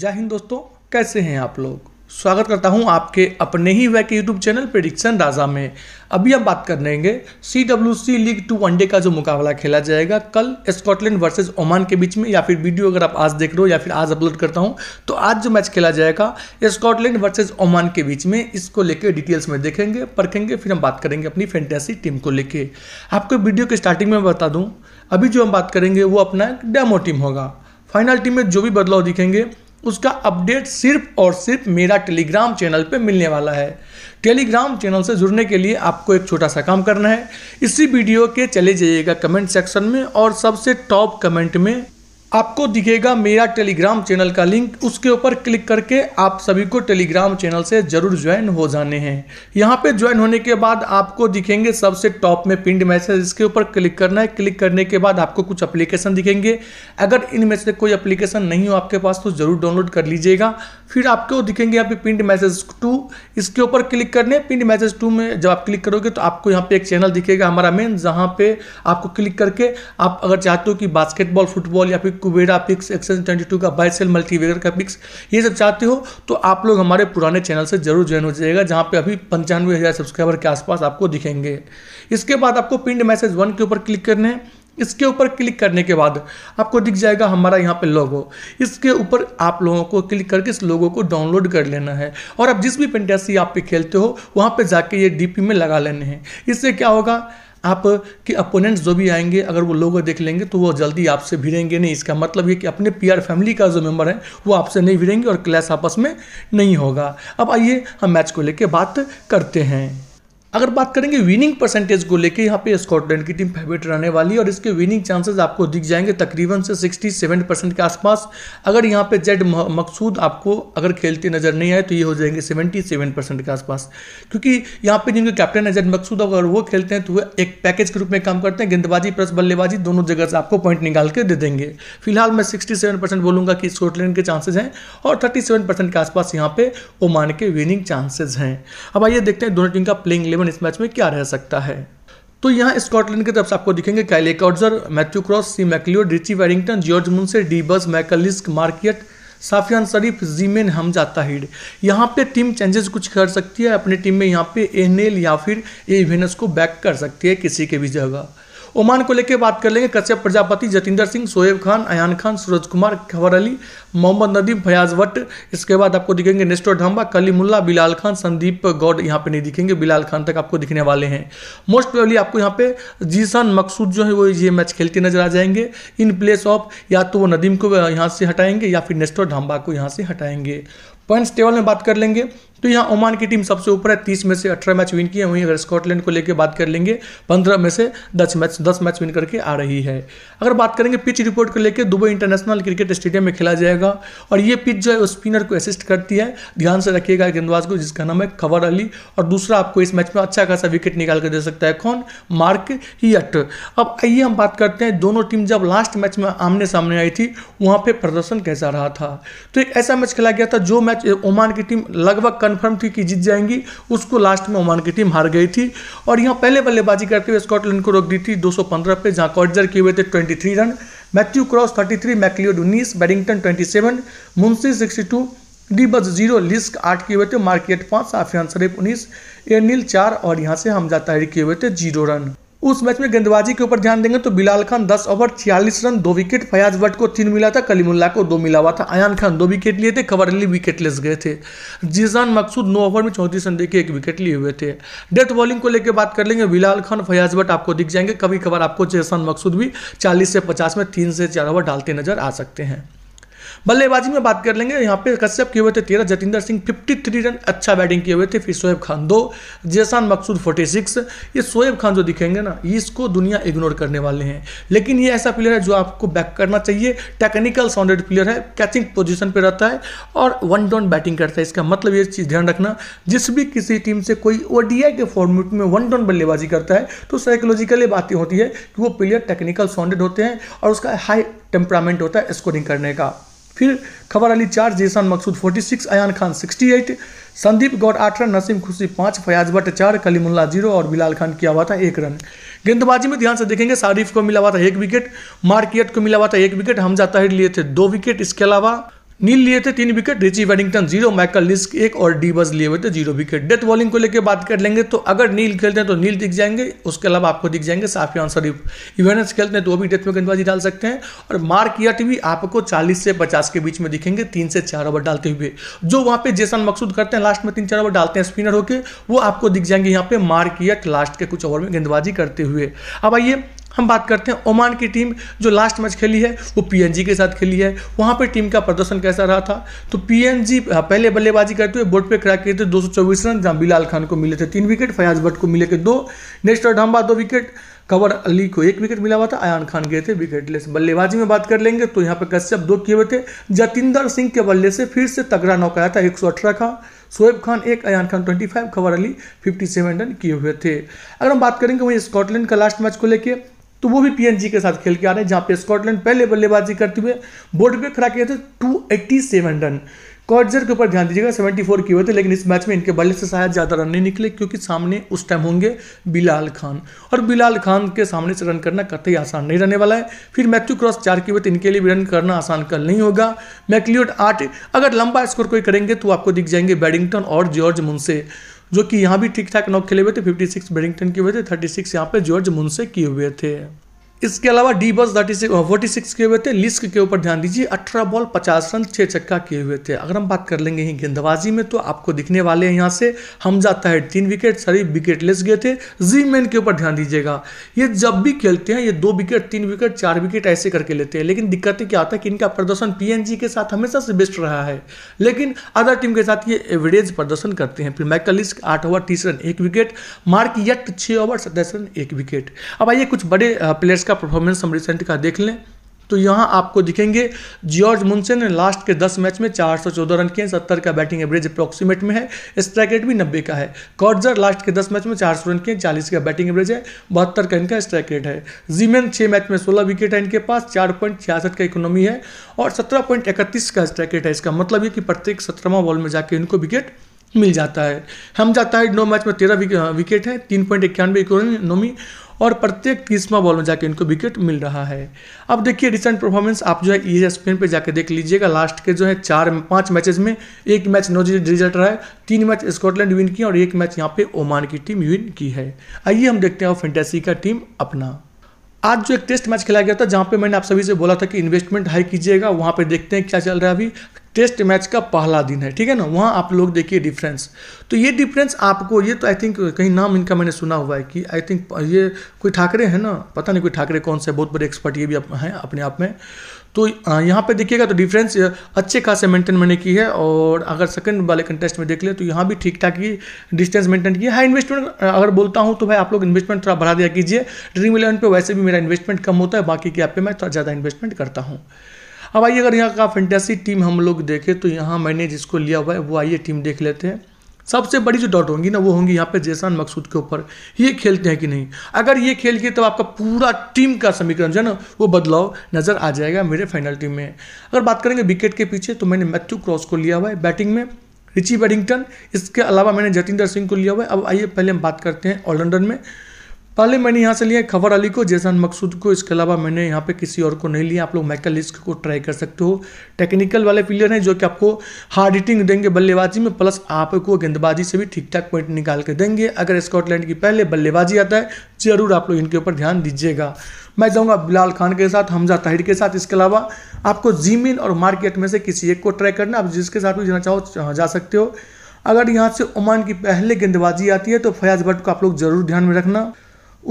जय हिंद दोस्तों कैसे हैं आप लोग स्वागत करता हूं आपके अपने ही वह के यूट्यूब चैनल प्रिडिक्शन राजा में अभी हम बात कर लेंगे C W C league two one day का जो मुकाबला खेला जाएगा कल स्कॉटलैंड वर्सेस ओमान के बीच में या फिर वीडियो अगर आप आज देख रहे हो या फिर आज अपलोड करता हूं तो आज जो मैच खेला जाएगा स्कॉटलैंड वर्सेज ओमान के बीच में इसको लेकर डिटेल्स में देखेंगे परखेंगे फिर हम बात करेंगे अपनी फैंटेसी टीम को लेकर आपको वीडियो के स्टार्टिंग में बता दूँ अभी जो हम बात करेंगे वो अपना डेमो टीम होगा फाइनल टीम में जो भी बदलाव दिखेंगे उसका अपडेट सिर्फ और सिर्फ मेरा टेलीग्राम चैनल पे मिलने वाला है टेलीग्राम चैनल से जुड़ने के लिए आपको एक छोटा सा काम करना है इसी वीडियो के चले जाइएगा कमेंट सेक्शन में और सबसे टॉप कमेंट में आपको दिखेगा मेरा टेलीग्राम चैनल का लिंक उसके ऊपर क्लिक करके आप सभी को टेलीग्राम चैनल से ज़रूर ज्वाइन हो जाने हैं यहाँ पे ज्वाइन होने के बाद आपको दिखेंगे सबसे टॉप में पिंड मैसेज इसके ऊपर क्लिक करना है क्लिक करने के बाद आपको कुछ एप्लीकेशन दिखेंगे अगर इनमें से कोई एप्लीकेशन नहीं हो आपके पास तो ज़रूर डाउनलोड कर लीजिएगा फिर आपको दिखेंगे यहाँ पे पिंड मैसेज टू इसके ऊपर क्लिक करने पिंड मैसेज टू में जब आप क्लिक करोगे तो आपको यहाँ पे एक चैनल दिखेगा हमारा मेन जहाँ पे आपको क्लिक करके आप अगर चाहते हो कि बास्केटबॉल फुटबॉल या फिर Kubera picks access twenty two का बाई सेल मल्टीवेगर का पिक्स ये सब चाहते हो तो आप लोग हमारे पुराने चैनल से जरूर ज्वाइन हो जाएगा जहाँ पे अभी पंचानवे हज़ार सब्सक्राइबर के आसपास आपको दिखेंगे इसके बाद आपको पिंड मैसेज वन के ऊपर क्लिक करने हैं इसके ऊपर क्लिक करने के बाद आपको दिख जाएगा हमारा यहाँ पे लोगो इसके ऊपर आप लोगों को क्लिक करके इस लोगो को डाउनलोड कर लेना है और अब जिस भी पेंटेसी आप पे खेलते हो वहाँ पे जाके ये डीपी में लगा लेने हैं इससे क्या होगा आपके अपोनेंट्स जो भी आएंगे अगर वो लोग देख लेंगे तो वो जल्दी आपसे भिड़ेंगे नहीं इसका मतलब ये कि अपने पी फैमिली का जो मेम्बर है वो आपसे नहीं भिड़ेंगे और क्लैश आपस में नहीं होगा अब आइए हम मैच को लेकर बात करते हैं अगर बात करेंगे विनिंग परसेंटेज को लेकर यहाँ पे स्कॉटलैंड की टीम फेवरेट रहने वाली है और इसके विनिंग चांसेस आपको दिख जाएंगे तकरीबन से 67 परसेंट के आसपास अगर यहाँ पे जेड मकसूद आपको अगर खेलते नजर नहीं आए तो ये हो जाएंगे 77 परसेंट के आसपास क्योंकि यहाँ पे जिनके कैप्टन है जेड मकसूद अगर वो खेलते हैं तो वह एक पैकेज के रूप में काम करते हैं गेंदबाजी प्लस बल्लेबाजी दोनों जगह से आपको पॉइंट निकाल के दे देंगे फिलहाल मैं सिक्सटी बोलूंगा कि स्कॉटलैंड के चांसेज हैं और थर्टी के आसपास यहाँ पे ओमान के विनिंग चांसेज हैं अब आइए देखते हैं दोनों टीम का प्लेइंग इलेवन इस मैच में क्या रह सकता है तो यहाँ स्कॉटलैंड की तरफ से आपको दिखेंगे Kyle Coetzer Matthew Cross C MacLeod Richie Berrington George Munsey D Budge Michael Leask मार्कियट साफियान शरीफ जीमेन हमजा हिड यहाँ पे टीम चेंजेस कुछ कर सकती है अपनी टीम में यहाँ पे एनेल या फिर एवेनस को बैक कर सकती है किसी के भी जगह ओमान को लेकर बात कर लेंगे कश्यप प्रजापति जतिंदर सिंह सोहेब खान अयान खान सूरज कुमार खबर अली मोहम्मद नदीम फयाज भट्ट इसके बाद आपको दिखेंगे नेस्टोर ढांबा कलीमुल्ला बिलाल खान संदीप गौड यहाँ पे नहीं दिखेंगे बिलाल खान तक आपको दिखने वाले हैं मोस्ट प्रोबली आपको यहाँ पे जीसान मकसूद जो है वो ये मैच खेलते नजर आ जाएंगे इन प्लेस ऑफ या तो वो नदीम को यहाँ से हटाएंगे या फिर नेस्टोर ढांबा को यहाँ से हटाएंगे पॉइंट्स टेबल में बात कर लेंगे तो यहाँ ओमान की टीम सबसे ऊपर है तीस में से अठारह मैच विन किए वहीं अगर स्कॉटलैंड को लेकर बात कर लेंगे पंद्रह में से दस मैच दस मैच विन करके आ रही है अगर बात करेंगे पिच रिपोर्ट को लेकर दुबई इंटरनेशनल क्रिकेट स्टेडियम में खेला जाएगा और ये पिच जो है स्पिनर को असिस्ट करती है ध्यान से रखिएगा गेंदबाज को जिसका नाम है खबर अली और दूसरा आपको इस मैच में अच्छा खासा विकेट निकाल कर दे सकता है कौन मार्क ही अब आइए हम बात करते हैं दोनों टीम जब लास्ट मैच में आमने सामने आई थी वहां पर प्रदर्शन कैसा रहा था तो एक ऐसा मैच खेला गया था जो मैच ओमान की टीम लगभग कंफर्म थी कि जीत जाएंगी उसको लास्ट में ओमान की टीम हार गई थी और यहाँ पहले बल्लेबाजी करते हुए स्कॉटलैंड को रोक दी थी 215 पे जहाँ कॉटजर किए हुए थे 23 रन मैथ्यू क्रॉस 33 मैकलियोड उन्नीस बैडिंगटन ट्वेंटी 27 मुंशी 62 डीबज जीरो लिस्क आठ किए हुए थे मार्केट पाँच साफियान शरीफ उन्नीस एनिल चार और यहाँ से हमजा ताहिर किए हुए थे जीरो रन उस मैच में गेंदबाजी के ऊपर ध्यान देंगे तो बिलाल खान 10 ओवर 46 रन दो विकेट फयाज भट्ट को तीन मिला था कलीमुल्ला को दो मिला हुआ था अयान खान दो विकेट लिए थे खबर अली विकेट लेस गए थे जीजान मकसूद नौ ओवर में चौंतीस रन देके एक विकेट लिए हुए थे डेथ बॉलिंग को लेकर बात कर लेंगे बिलाल खान फयाज भट्ट आपको दिख जाएंगे कभी कभार आपको जैसान मकसूद भी चालीस से पचास में तीन से चार ओवर डालते नजर आ सकते हैं बल्लेबाजी में बात कर लेंगे यहाँ पे कश्यप किए हुए थे तेरह Jatinder Singh fifty three run अच्छा बैटिंग किए हुए थे फिर शोएब खान दो जैसान मकसूद फोर्टी सिक्स ये शोएब खान जो दिखेंगे ना इसको दुनिया इग्नोर करने वाले हैं लेकिन ये ऐसा प्लेयर है जो आपको बैक करना चाहिए टेक्निकल साउंडेड प्लेयर है कैचिंग पोजिशन पर रहता है और वन डाउन बैटिंग करता है इसका मतलब ये चीज़ ध्यान रखना जिस भी किसी टीम से कोई ओडीआई के फॉर्मेट में वन डाउन बल्लेबाजी करता है तो साइकोलॉजिकली बातें होती है कि वो प्लेयर टेक्निकल साउंडेड होते हैं और उसका हाई टेम्परामेंट होता है स्कोरिंग करने का फिर खबर अली चार जीसान मकसूद 46 अयान खान 68 संदीप गौड़ आठ रन नसीम खुशी पाँच फयाज भट्ट चार कलीमुल्ला जीरो और बिलाल खान किया हुआ था एक रन गेंदबाजी में ध्यान से देखेंगे शारीफ को मिला हुआ था एक विकेट मार्कियट को मिला हुआ था एक विकेट हमजा तहिर लिए थे दो विकेट इसके अलावा नील लिए थे तीन wicket Richie Berrington zero Michael Leask एक और डी बज लिए हुए थे जीरो विकेट डेथ बॉलिंग को लेकर बात कर लेंगे तो अगर नील खेलते हैं तो नील दिख जाएंगे उसके अलावा आपको दिख जाएंगे साफियान शरीफ इवेनस खेलते हैं तो वो भी डेथ में गेंदबाजी डाल सकते हैं और मार्क यट भी आपको चालीस से पचास के बीच में दिखेंगे तीन से चार ओवर डालते हुए जो वहाँ पे जैसा मकसूद करते हैं लास्ट में तीन चार ओवर डालते हैं स्पिनर होकर वो आपको दिख जाएंगे यहाँ पे मार्क यट लास्ट के कुछ ओवर में गेंदबाजी करते हुए अब आइए हम बात करते हैं ओमान की टीम जो लास्ट मैच खेली है वो पीएनजी के साथ खेली है वहां पर टीम का प्रदर्शन कैसा रहा था तो पीएनजी हाँ, पहले बल्लेबाजी करते हुए बोर्ड पर क्रैक किए थे दो रन जहां बिलाल खान को मिले थे तीन विकेट फयाज भट्ट को मिले थे दो नेक्स्ट और ढांबा दो विकेट कवर अली को एक विकेट मिला हुआ था आयान खान गए थे विकेटलेस बल्लेबाजी में बात कर लेंगे तो यहाँ पे कश्यप दो किए हुए थे जतिंदर सिंह के बल्ले से फिर से तगड़ा नौका आया था एक का शोएब खान एक अयान खान 25 खबर अली 57 रन किए हुए थे अगर हम बात करेंगे वहीं स्कॉटलैंड का लास्ट मैच को लेकर तो वो भी पीएनजी के साथ खेल के आ रहे हैं जहां पे स्कॉटलैंड पहले बल्लेबाजी करते हुए बोर्ड पे खड़ा किए थे two eighty seven run Coetzer के ऊपर ध्यान दीजिएगा 74 किए हुए थे लेकिन इस मैच में इनके बल्ले से शायद ज़्यादा रन नहीं निकले क्योंकि सामने उस टाइम होंगे बिलाल खान और बिलाल खान के सामने से रन करना कतई आसान नहीं रहने वाला है फिर मैथ्यू क्रॉस चार किए हुए थे इनके लिए भी रन करना आसान कल कर नहीं होगा मैकलियोट आठ अगर लंबा स्कोर कोई करेंगे तो आपको दिख जाएंगे बैडिंगटन और जॉर्ज मुंसे जो कि यहाँ भी ठीक ठाक नॉक खेले हुए थे 56 बेडिंगटन की हुए थे 36 यहाँ पे जॉर्ज मुंसे किए हुए थे इसके अलावा डी बस थर्टी सिक्स फोर्टी सिक्स किए हुए थे लिस्क के ऊपर ध्यान दीजिए अठारह बॉल पचास रन छः छक्का किए हुए थे अगर हम बात कर लेंगे यहीं गेंदबाजी में तो आपको दिखने वाले हैं यहाँ से हमजा है तीन विकेट सारी विकेट लेस गए थे जी मैन के ऊपर ध्यान दीजिएगा ये जब भी खेलते हैं ये दो विकेट तीन विकेट चार विकेट ऐसे करके लेते हैं लेकिन दिक्कत क्या आता है कि इनका प्रदर्शन पी के साथ हमेशा से बेस्ट रहा है लेकिन अदर टीम के साथ ये एवरेज प्रदर्शन करते हैं फिर मैकल लिस्क आठ ओवर तीस रन एक विकेट मार्क यट छः ओवर सत्ताईस रन एक विकेट अब आइए कुछ बड़े प्लेयर्स uh, इसका परफॉर्मेंस हम रिसेंट का देख लें तो यहाँ आपको दिखेंगे जॉर्ज मुंसे ने लास्ट के 10 मैच में 414 रन किए 70 का बैटिंग एवरेज अप्रॉक्सीमेट में है स्ट्राइक रेट भी 90 का है कॉर्जर लास्ट के 10 मैच में 400 रन किए 40 का बैटिंग एवरेज है बहत्तर का इनका स्ट्राइक रेट है जीमेन 6 मैच में 16 विकेट है इनके पास चार का इकोनॉमी है और सत्रह का स्ट्राइक रेट है इसका मतलब ये कि प्रत्येक सत्रहवा बॉल में जाकर इनको विकेट मिल जाता है हम जाता है नौ मैच में तेरह विकेट है तीन पॉइंट इक्यानवे इकोनॉमी और प्रत्येक तीसवा बॉल में जाके इनको विकेट मिल रहा है अब देखिए रिसेंट परफॉर्मेंस आप जो है ई स्पेन पर जाकर देख लीजिएगा लास्ट के जो है चार पाँच मैचेज में एक मैच नो रिजल्ट रहा है तीन मैच स्कॉटलैंड विन किया और एक मैच यहाँ पे ओमान की टीम विन की है आइए हम देखते हैं फेंटेसी का टीम अपना आज जो एक टेस्ट मैच खेला गया था जहाँ पे मैंने आप सभी से बोला था कि इन्वेस्टमेंट हाई कीजिएगा वहाँ पे देखते हैं क्या चल रहा है अभी टेस्ट मैच का पहला दिन है ठीक है ना वहाँ आप लोग देखिए डिफरेंस तो ये डिफरेंस आपको ये तो आई थिंक कहीं नाम इनका मैंने सुना हुआ है कि आई थिंक ये कोई ठाकरे है ना पता नहीं कोई ठाकरे कौन से बहुत बड़े एक्सपर्ट ये भी हैं अपने आप में तो यहाँ पे देखिएगा तो डिफरेंस अच्छे खासे मेंटेन मैंने की है और अगर सेकंड वाले कंटेस्ट में देख ले तो यहाँ भी ठीक ठाक ही डिस्टेंस मेंटेन किया है इन्वेस्टमेंट हाँ, अगर बोलता हूँ तो भाई आप लोग इन्वेस्टमेंट थोड़ा बढ़ा दिया कीजिए ड्रीम इलेवन पे वैसे भी मेरा इन्वेस्टमेंट कम होता है बाकी के ऐप पे मैं थोड़ा ज़्यादा इन्वेस्टमेंट करता हूँ अब आइए अगर यहाँ का फेंटेसी टीम हम लोग देखें तो यहाँ मैंने जिसको लिया हुआ है वो आइए टीम देख लेते हैं सबसे बड़ी जो डॉट होंगी ना वो होंगी यहाँ पे जैसान मकसूद के ऊपर ये खेलते हैं कि नहीं अगर ये खेल के तो आपका पूरा टीम का समीकरण जो है ना वो बदलाव नज़र आ जाएगा मेरे फाइनल टीम में अगर बात करेंगे विकेट के पीछे तो मैंने मैथ्यू क्रॉस को लिया हुआ है बैटिंग में रिची बैडिंगटन इसके अलावा मैंने जतेंद्र सिंह को लिया हुआ है अब आइए पहले हम बात करते हैं ऑलराउंडर में पहले मैंने यहाँ से लिया खबर अली को जैसान मकसूद को इसके अलावा मैंने यहाँ पे किसी और को नहीं लिया आप लोग मैकल लिस्क को ट्राई कर सकते हो टेक्निकल वाले प्लेयर हैं जो कि आपको हार्ड हिटिंग देंगे बल्लेबाजी में प्लस आपको गेंदबाजी से भी ठीक ठाक पॉइंट निकाल कर देंगे अगर स्कॉटलैंड की पहले बल्लेबाजी आता है जरूर आप लोग इनके ऊपर ध्यान दीजिएगा मैं जाऊँगा बिलाल खान के साथ हमजा ताहिर के साथ इसके अलावा आपको जीमिन और मार्केट में से किसी एक को ट्राई करना आप जिसके साथ भी जाना चाहो जा सकते हो अगर यहाँ से ओमान की पहले गेंदबाजी आती है तो फयाज भट्ट को आप लोग जरूर ध्यान में रखना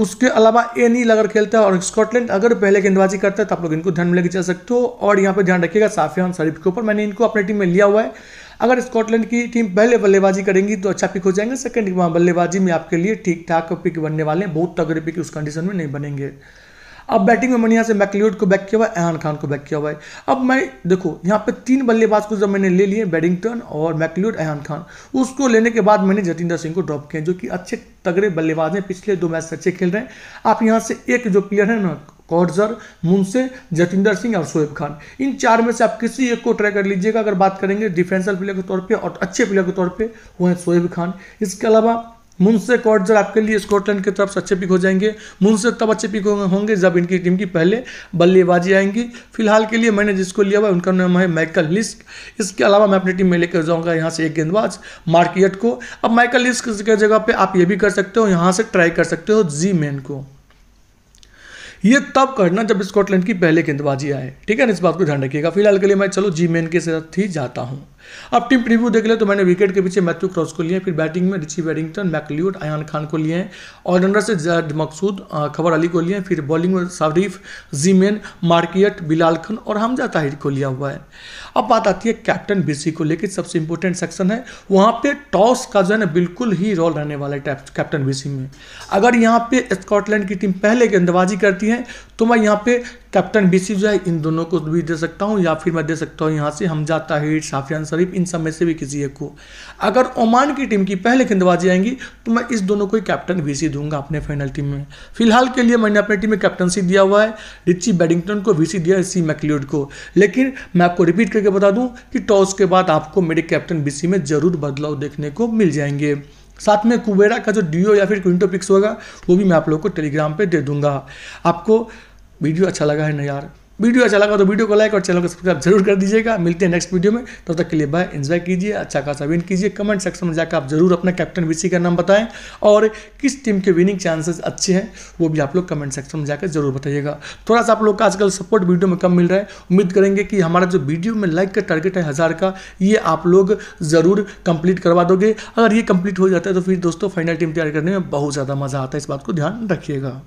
उसके अलावा ए नी अगर खेलता है और स्कॉटलैंड अगर पहले गेंदबाजी करता है तो आप लोग इनको ध्यान में लेके चल सकते हो और यहाँ पर ध्यान रखिएगा साफियान शरीफ के ऊपर मैंने इनको अपनी टीम में लिया हुआ है अगर स्कॉटलैंड की टीम पहले बल्लेबाजी करेंगी तो अच्छा पिक हो जाएंगे सेकंड बल्लेबाजी में आपके लिए ठीक ठाक पिक बनने वाले हैं बहुत तगड़े पिक उस कंडीशन में नहीं बनेंगे अब बैटिंग में मैंने यहाँ से मैकलियोड को बैक किया हुआ है एहान खान को बैक किया हुआ है अब मैं देखो यहाँ पे तीन बल्लेबाज को जब मैंने ले लिए बैडिंगटन और मैकलियोड एहान खान उसको लेने के बाद मैंने जतेंद्र सिंह को ड्रॉप किया जो कि अच्छे तगड़े बल्लेबाज हैं पिछले दो मैच अच्छे खेल रहे हैं आप यहाँ से एक जो प्लेयर है ना कॉर्जर मुंसे जतेंद्र सिंह और शोएब खान इन चार में से आप किसी एक को ट्राई कर लीजिएगा अगर बात करेंगे डिफेंसल प्लेयर के तौर पे और अच्छे प्लेयर के तौर पे वो हैं शोएब खान इसके अलावा मुंसे कॉट जब आपके लिए स्कॉटलैंड की तरफ से अच्छे पिक हो जाएंगे मुंसे तब अच्छे पिक होंगे जब इनकी टीम की पहले बल्लेबाजी आएंगी फिलहाल के लिए मैंने जिसको लिया हुआ उनका नाम है माइकल लिस्क इसके अलावा मैं अपनी टीम में लेकर जाऊंगा यहाँ से एक गेंदबाज मार्कियट को अब माइकल लिस्क के जगह पर आप ये भी कर सकते हो यहाँ से ट्राई कर सकते हो जी मैन को ये तब करना जब स्कॉटलैंड की पहले गेंदबाजी आए ठीक है ना इस बात को ध्यान रखिएगा फिलहाल के लिए मैं चलो जी मैन के साथ ही जाता हूँ अब टीम प्रीव्यू देख ले तो मैंने विकेट के पीछे मैथ्यू क्रॉस को लिया फिर बैटिंग में Richie Berrington MacLeod Ayaan Khan को लिए हैं ऑलराउंडर से जैद मकसूद खबर अली को लिए फिर बॉलिंग में शारीफ जीमेन मार्कियट बिलाल खान और हमजा ताहिर को लिया हुआ है अब बात आती है कैप्टन बीसी को लेकर सबसे इंपॉर्टेंट सेक्शन है वहाँ पे टॉस का जो है ना बिल्कुल ही रोल रहने वाला है कैप्टन बीसी में अगर यहाँ पे स्कॉटलैंड की टीम पहले गेंदबाजी करती है तो मैं यहाँ पे कैप्टन बी सी जो है इन दोनों को भी दे सकता हूँ या फिर मैं दे सकता हूँ यहाँ से हमजा ताहिर साफियान शरीफ इन सब में से भी किसी एक को अगर ओमान की टीम की पहले गेंदबाजी आएंगी तो मैं इस दोनों को ही कैप्टन सी दूंगा अपने फाइनल टीम में फिलहाल के लिए मैंने अपनी टीम में कैप्टनसी दिया हुआ है रिची बैडिंगटन को सी दिया सी मैकलियड को लेकिन मैं आपको रिपीट करके बता दूँ कि टॉस के बाद आपको मेरे कैप्टन बी सी में ज़रूर बदलाव देखने को मिल जाएंगे साथ में कुबेरा का जो डीओ या फिर क्विंटो पिक्स होगा वो भी मैं आप लोग को टेलीग्राम पे दे दूंगा आपको वीडियो अच्छा लगा है ना यार वीडियो अच्छा लगा तो वीडियो को लाइक और चैनल को सब्सक्राइब जरूर कर दीजिएगा मिलते हैं नेक्स्ट वीडियो में तब तो तक के लिए बाय एंजॉय कीजिए अच्छा खासा विन कीजिए कमेंट सेक्शन में जाकर आप जरूर अपना कैप्टन विसी का नाम बताएं और किस टीम के विनिंग चांसेस अच्छे हैं वो भी आप लोग कमेंट सेक्शन में जाकर जरूर बताइएगा थोड़ा सा आप लोग का आजकल सपोर्ट वीडियो में कम मिल रहा है उम्मीद करेंगे कि हमारा जो वीडियो में लाइक का टारगेट है हज़ार का ये आप लोग ज़रूर कंप्लीट करवा दोगे अगर ये कंप्लीट हो जाता है तो फिर दोस्तों फाइनल टीम तैयार करने में बहुत ज़्यादा मज़ा आता है इस बात को ध्यान रखिएगा